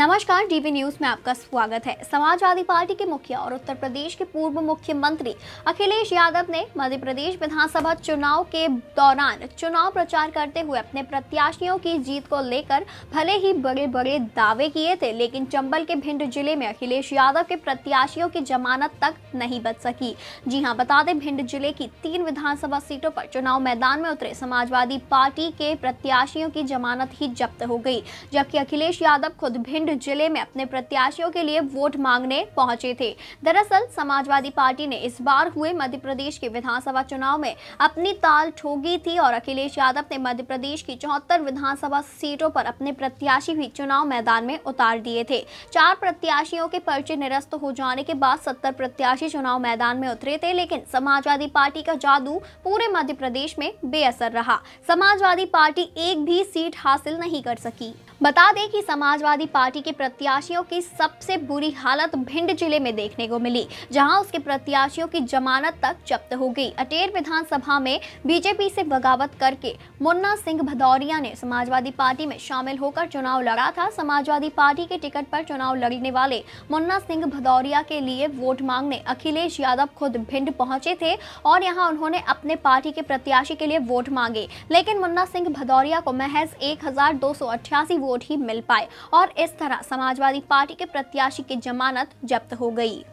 नमस्कार DV news में आपका स्वागत है समाजवादी पार्टी के मुखिया और उत्तर प्रदेश के पूर्व मुख्यमंत्री अखिलेश यादव ने मध्य प्रदेश विधानसभा चुनाव के दौरान चुनाव प्रचार करते हुए अपने प्रत्याशियों की जीत को लेकर भले ही बड़े बड़े दावे किए थे लेकिन चंबल के भिंड जिले में अखिलेश यादव के प्रत्याशियों की जमानत तक नहीं बच सकी जी हाँ बता दें भिंड जिले की तीन विधानसभा सीटों पर चुनाव मैदान में उतरे समाजवादी पार्टी के प्रत्याशियों की जमानत ही जब्त हो गई जबकि अखिलेश यादव खुद भिंड भिंड जिले में अपने प्रत्याशियों के लिए वोट मांगने पहुंचे थे दरअसल समाजवादी पार्टी ने इस बार हुए मध्य प्रदेश के विधानसभा चुनाव में अपनी ताल ठोकी थी और अखिलेश यादव ने मध्य प्रदेश की चौहत्तर विधानसभा सीटों पर अपने प्रत्याशी भी चुनाव मैदान में उतार दिए थे चार प्रत्याशियों के पर्चे निरस्त हो जाने के बाद सत्तर प्रत्याशी चुनाव मैदान में उतरे थे लेकिन समाजवादी पार्टी का जादू पूरे मध्य प्रदेश में बेअसर रहा समाजवादी पार्टी एक भी सीट हासिल नहीं कर सकी बता दें कि समाजवादी पार्टी के प्रत्याशियों की सबसे बुरी हालत भिंड जिले में देखने को मिली जहां उसके प्रत्याशियों की जमानत तक जब्त हो गई अटेर विधानसभा में बीजेपी से बगावत करके मुन्ना सिंह भदौरिया ने समाजवादी पार्टी में शामिल होकर चुनाव लड़ा था समाजवादी पार्टी के टिकट पर चुनाव लड़ने वाले मुन्ना सिंह भदौरिया के लिए वोट मांगने अखिलेश यादव खुद भिंड पहुंचे थे और यहाँ उन्होंने अपने पार्टी के प्रत्याशी के लिए वोट मांगे लेकिन मुन्ना सिंह भदौरिया को महज एक वोट वोट ही मिल पाए और इस तरह समाजवादी पार्टी के प्रत्याशी की जमानत जब्त हो गई